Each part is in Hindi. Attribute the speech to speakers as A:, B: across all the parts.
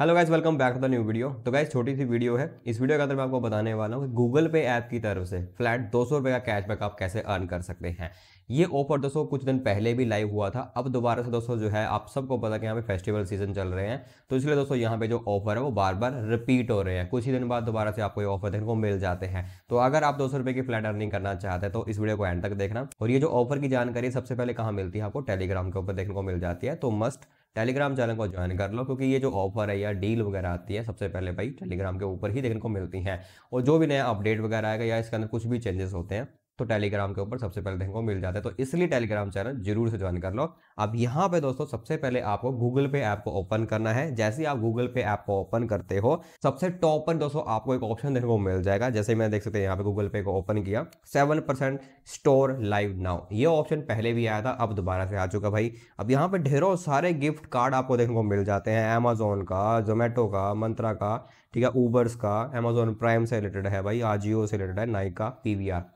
A: hello guys welcome back to the new video तो गाइज छोटी सी वीडियो है इस वीडियो के अंदर मैं आपको बताने वाला हूँ कि गूगल पे ऐप की तरफ से फ्लैट दो सौ का कैशबैक आप कैसे अर्न कर सकते हैं ये ऑफर दोस्तों कुछ दिन पहले भी लाइव हुआ था अब दोबारा से दोस्तों जो है आप सबको पता कि यहाँ पे फेस्टिवल सीजन चल रहे हैं तो इसलिए दोस्तों यहाँ पे जो ऑफर है वो बार बार रिपीट हो रहे हैं कुछ ही दिन बाद दोबारा से आपको ये ऑफर देखने को मिल जाते हैं तो अगर आप दो सौ की फ्लैट अर्निंग करना चाहते हैं तो इस वीडियो को एंड तक देखना और ये जो ऑफर की जानकारी सबसे पहले कहाँ मिलती है आपको टेलीग्राम के ऊपर देखने को मिल जाती है तो मस्ट टेलीग्राम चैनल को ज्वाइन कर लो क्योंकि ये जो ऑफर है या डील वगैरह आती है सबसे पहले भाई टेलीग्राम के ऊपर ही देखने को मिलती हैं और जो भी नया अपडेट वगैरह आएगा या इसके अंदर कुछ भी चेंजेस होते हैं तो टेलीग्राम के ऊपर सबसे पहले देखने को मिल जाता है तो इसलिए टेलीग्राम चैनल जरूर से ज्वाइन कर लो अब यहाँ पे दोस्तों सबसे पहले आपको गूगल पे ऐप को ओपन करना है जैसे ही आप गूगल पे ऐप को ओपन करते हो सबसे टॉप पर दोस्तों आपको एक ऑप्शन देखने को मिल जाएगा जैसे मैं देख सकते हैं यहाँ पे गूगल पे को ओपन किया seven percent store live now ये ऑप्शन पहले भी आया था अब दोबारा से आ चुका भाई अब यहाँ पे ढेरों सारे गिफ्ट कार्ड आपको देखने को मिल जाते हैं अमेजोन का जोमेटो का मंत्रा का ठीक है ऊबर्स का अमेजोन प्राइम से रिलेटेड है भाई आजियो से रिलेटेड है नाइका आर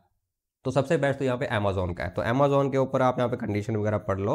A: तो सबसे बेस्ट तो यहाँ पे अमेजोन का है तो अमेजोन के ऊपर आप यहाँ पे कंडीशन वगैरह पढ़ लो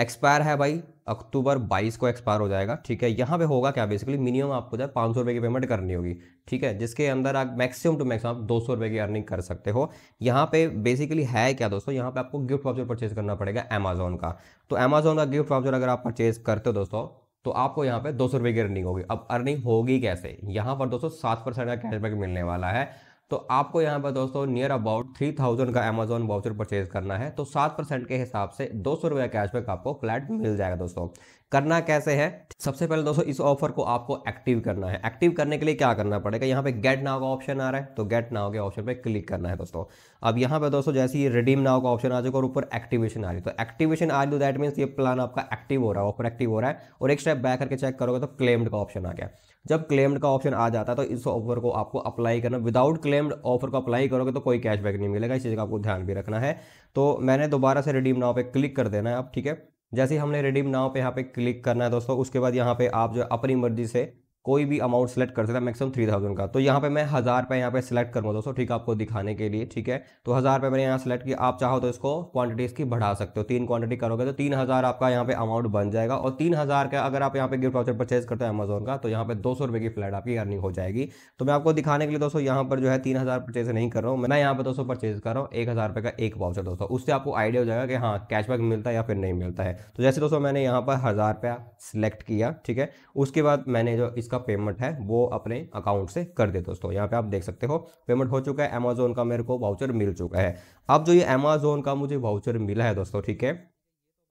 A: एक्सपायर है भाई अक्टूबर 22 को एक्सपायर हो जाएगा ठीक है यहाँ पे होगा क्या बेसिकली मिनिमम आपको जो है पाँच सौ की पेमेंट करनी होगी ठीक है जिसके अंदर आप मैक्सिमम टू मैक्सिमम आप दो सौ की अर्निंग कर सकते हो यहाँ पे बेसिकली है क्या दोस्तों यहाँ पे आपको गिफ्ट वाउचर परचेज करना पड़ेगा अमेजोन का तो अमेजोन का गिफ्ट वाउचर अगर आप परचेज करते हो दोस्तों तो आपको यहाँ पे दो सौ की अर्निंग होगी अब अर्निंग होगी कैसे यहाँ पर दोस्तों सात का कैशबैक मिलने वाला है तो आपको यहाँ पर दोस्तों नियर अबाउट थ्री थाउजेंड का अमेजोन वाउचर परचेज करना है तो सात परसेंट के हिसाब से दो सौ रुपया कैशबैक आपको फ्लैट मिल जाएगा दोस्तों करना कैसे है सबसे पहले दोस्तों इस ऑफर को आपको एक्टिव करना है एक्टिव करने के लिए क्या करना पड़ेगा यहाँ पे गेट नाव का ऑप्शन आ रहा है तो गेट नाव के ऑप्शन पे क्लिक करना है दोस्तों अब यहाँ पे दोस्तों जैसे ये रिडीम नाव का ऑप्शन आ जाएगा और ऊपर एक्टिवेशन आ रही तो एक्टिवेशन आ रही दैट मीन्स तो ये प्लान आपका एक्टिव हो रहा है ऑफर एक्टिव हो रहा है और एक स्टेप बैक करके चेक करोगे तो क्लेम्ड का ऑप्शन आ गया जब क्लेम्ड का ऑप्शन आ जाता है तो इस ऑफर को आपको अप्लाई करना विदाउट क्लेम्ड ऑफर को अप्लाई करोगे तो कोई कैशबैक नहीं मिलेगा इस चीज़ का आपको ध्यान भी रखना है तो मैंने दोबारा से रिडीम नाव पर क्लिक कर देना है आप ठीक है जैसे ही हमने रिडीम नाव पर यहाँ पे क्लिक करना है दोस्तों उसके बाद यहाँ पे आप जो अपनी मर्जी से कोई भी अमाउंट सेलेक्ट कर सकता है मैक्सिमम थ्री थाउजेंड का तो यहाँ पे मैं हज़ार रुपये यहाँ पे सेलेक्ट करूँगा दोस्तों ठीक है आपको दिखाने के लिए ठीक है तो हज़ार रुपये मैंने यहाँ सेलेक्ट किया आप चाहो तो इसको क्वांटिटी इसकी बढ़ा सकते हो तीन क्वांटिटी करोगे तो तीन हज़ार आपका यहाँ पे अमाउंट बन जाएगा और तीन हज़ार का अगर आप यहाँ पे गिफ्ट वाउचर परचेज करते हो अमेजोन का तो यहाँ पर दो सौ रुपये की फ्लैट आपकी अर्निंग हो जाएगी तो मैं आपको दिखाने के लिए दोस्तों यहाँ पर जो है तीन हज़ार परचेज नहीं कर रहा हूँ मैं यहाँ पर दोस्तों परचेज कर रहा हूँ एक हज़ार रुपये का एक वाउचर दोस्तों उससे आपको आइडिया हो जाएगा कि हाँ कैशबैक मिलता है या फिर नहीं मिलता है तो जैसे दोस्तों मैंने यहाँ पर हज़ार रुपया सेलेक्ट किया ठीक है उसके बाद मैंने जो इसका उसका पेमेंट है वो अपने अकाउंट से कर दे दोस्तों यहाँ पे आप देख सकते हो पेमेंट हो चुका है अमेजोन का मेरे को वाउचर मिल चुका है अब जो ये अमेजोन का मुझे वाउचर मिला है दोस्तों ठीक है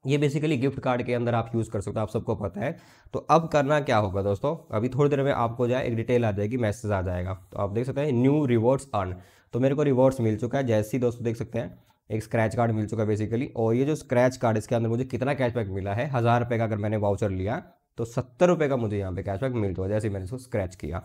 A: ये बेसिकली गिफ्ट कार्ड के अंदर आप यूज़ कर सकते हो आप सबको पता है तो अब करना क्या होगा दोस्तों अभी थोड़ी देर में आपको जो है एक डिटेल आ जाएगी मैसेज आ जाएगा तो आप देख सकते हैं न्यू रिवॉर्ड्स अर्न तो मेरे को रिवॉर्ड्स मिल चुका है जैसे ही दोस्तों देख सकते हैं एक स्क्रैच कार्ड मिल चुका है बेसिकली और ये जो स्क्रैच कार्ड इसके अंदर मुझे कितना कैशबैक मिला है हज़ार रुपये का अगर मैंने वाउचर लिया तो सत्तर रुपये का मुझे यहाँ पे कैशबैक मिल है जैसे मैंने इसको स्क्रैच किया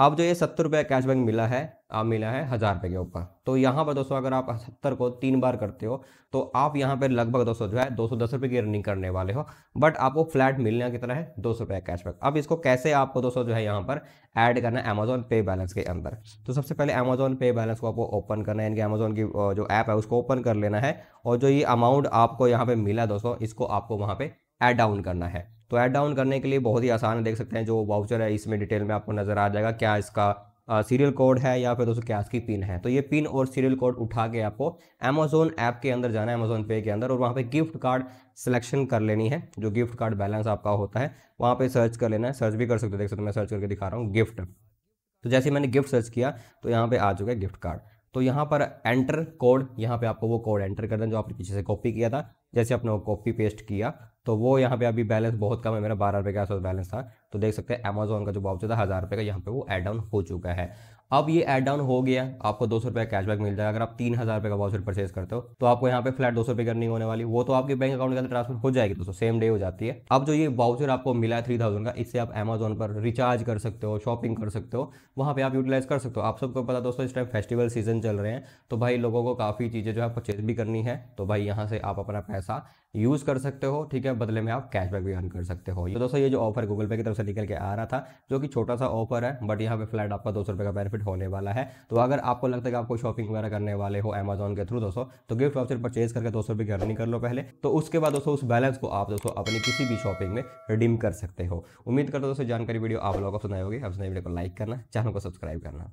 A: अब जो ये सत्तर रुपये कैशबैक मिला है आप मिला है हज़ार रुपये के ऊपर तो यहाँ पर दोस्तों अगर आप सत्तर को तीन बार करते हो तो आप यहाँ पर लगभग दोस्तों जो है दो सौ दस रुपये की रनिंग करने वाले हो बट आपको फ्लैट मिलना कितना है दो सौ रुपये कैशबैक अब इसको कैसे आपको दोस्तों जो है यहाँ पर ऐड करना है अमेजोन पे बैलेंस के अंदर तो सबसे पहले अमेजोन पे बैलेंस को आपको ओपन करना है कि अमेजोन की जो ऐप है उसको ओपन कर लेना है और जो ये अमाउंट आपको यहाँ पर मिला दोस्तों इसको आपको वहाँ पर ऐड डाउन करना है तो ऐड डाउन करने के लिए बहुत ही आसान है देख सकते हैं जो वाउचर है इसमें डिटेल में आपको नज़र आ जाएगा क्या इसका सीरियल कोड है या फिर दोस्तों क्या इसकी पिन है तो ये पिन और सीरियल कोड उठा के आपको अमेजोन ऐप के अंदर जाना है अमेजोन पे के अंदर और वहाँ पे गिफ्ट कार्ड सिलेक्शन कर लेनी है जो गिफ्ट कार्ड बैलेंस आपका होता है वहाँ पे सर्च कर लेना है सर्च भी कर सकते हो देख सकते हो मैं सर्च करके दिखा रहा हूँ गिफ्ट तो जैसे मैंने गिफ्ट सर्च किया तो यहाँ पर आ चुका है गिफ्ट कार्ड तो यहाँ पर एंटर कोड यहाँ पे आपको वो कोड एंटर कर दें जो आपने पीछे से कॉपी किया था जैसे आपने वो कॉपी पेस्ट किया तो वो यहाँ पे अभी बैलेंस बहुत कम है मेरा बारह रुपये के आसपास बैलेंस था तो देख सकते हैं अमेजोन का जो बाउचर था हज़ार रुपये का यहाँ पे वो एड डाउन हो चुका है अब ये एड डाउन हो गया आपको दो सौ रुपये कैशबैक मिल जाएगा अगर आप तीन हज़ार रुपये का वाउचर परचेज करते हो तो आपको यहाँ पे फ्लैट दो सौ रुपये करनी होने वाली वो तो आपके बैंक अकाउंट के अंदर ट्रांसफर हो जाएगी दोस्तों सेम डे हो जाती है अब जो ये वाउचर आपको मिला है थ्री थाउजेंड का इससे आप अमेजोन पर रिचार्ज कर सकते हो शॉपिंग कर सकते हो वहाँ पर आप यूटिलाइज कर सकते हो आप सबको पता दोस्तों इस टाइम फेस्टिवल सीजन चल रहे हैं तो भाई लोगों को काफ़ी चीज़ें जो है परचेज भी करनी है तो भाई यहाँ से आप अपना पैसा यूज़ कर सकते हो ठीक है बदले में आप कैशबैक भी अर्न कर सकते हो तो दोस्तों ये जो ऑफर गूगल पे की तरफ से निकल के आ रहा था जो कि छोटा सा ऑफर है बट यहाँ पे फ्लैट आपका दो सौ रुपये का बेनिफिट होने वाला है तो अगर आपको लगता है कि आपको शॉपिंग वगैरह करने वाले हो अमेजोन के थ्रू दोस्तों तो गिफ्ट ऑफर परचेज करके दो सौ की अर्निंग कर लो पहले तो उसके बाद दोस्तों उस बैलेंस को आप दोस्तों अपनी किसी भी शॉपिंग में रिडीम कर सकते हो उम्मीद करता दोस्तों जानकारी वीडियो आप लोगों को सुनाई होगी आप सुनाई वीडियो को लाइक करना चैनल को सब्सक्राइब करना